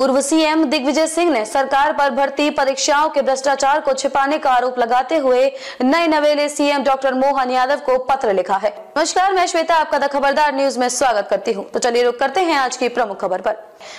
पूर्व सीएम दिग्विजय सिंह ने सरकार पर भर्ती परीक्षाओं के भ्रष्टाचार को छिपाने का आरोप लगाते हुए नए नवेले सीएम डॉक्टर मोहन यादव को पत्र लिखा है नमस्कार मैं श्वेता आपका द खबरदार न्यूज में स्वागत करती हूं तो चलिए रुक करते हैं आज की प्रमुख खबर पर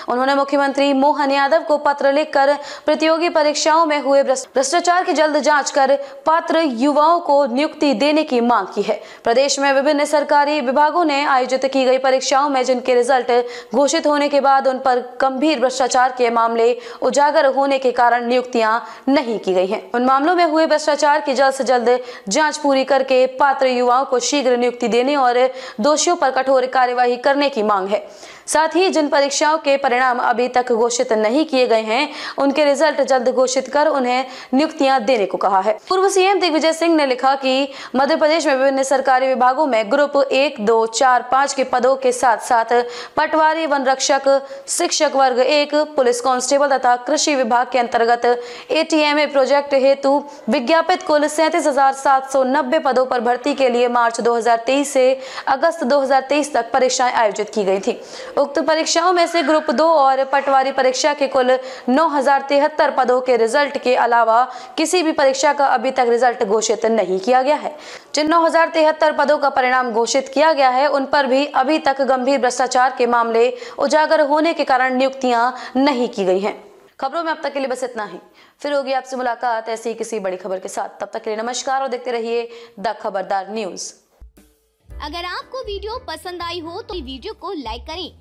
उन्होंने मुख्यमंत्री मोहन यादव को पत्र लिखकर प्रतियोगी परीक्षाओं में हुए भ्रष्टाचार की जल्द जांच कर पात्र युवाओं को नियुक्ति देने की मांग की है प्रदेश में विभिन्न सरकारी विभागों ने आयोजित की गई परीक्षाओं में जिनके रिजल्ट घोषित होने के बाद उन पर गंभीर भ्रष्टाचार के मामले उजागर होने के कारण नियुक्तियाँ नहीं की गई है उन मामलों में हुए भ्रष्टाचार की जल्द से जल्द जाँच पूरी करके पात्र युवाओं को शीघ्र नियुक्ति देने और दोषियों पर कठोर कार्यवाही करने की मांग है साथ ही जिन परीक्षाओं के परिणाम अभी तक घोषित नहीं किए गए हैं उनके रिजल्ट जल्द घोषित कर उन्हें नियुक्तियां देने को कहा है पूर्व सीएम दिग्विजय सिंह ने लिखा कि मध्य प्रदेश में विभिन्न सरकारी विभागों में ग्रुप एक दो चार पाँच के पदों के साथ साथ पटवारी वन रक्षक शिक्षक वर्ग एक पुलिस कांस्टेबल तथा कृषि विभाग के अंतर्गत ए प्रोजेक्ट हेतु विज्ञापित कुल सैंतीस पदों पर भर्ती के लिए मार्च दो से अगस्त दो तक परीक्षाएं आयोजित की गई थी उक्त परीक्षाओं में से ग्रुप दो और पटवारी परीक्षा के कुल नौ पदों के रिजल्ट के अलावा किसी भी परीक्षा का अभी तक रिजल्ट घोषित नहीं किया गया है जिन नौ पदों का परिणाम घोषित किया गया है उन पर भी अभी तक गंभीर भ्रष्टाचार के मामले उजागर होने के कारण नियुक्तियां नहीं की गई हैं खबरों में अब तक के लिए बस इतना ही फिर होगी आपसे मुलाकात ऐसी किसी बड़ी खबर के साथ तब तक के लिए नमस्कार और देखते रहिए द खबरदार न्यूज अगर आपको वीडियो पसंद आई हो तो वीडियो को लाइक करें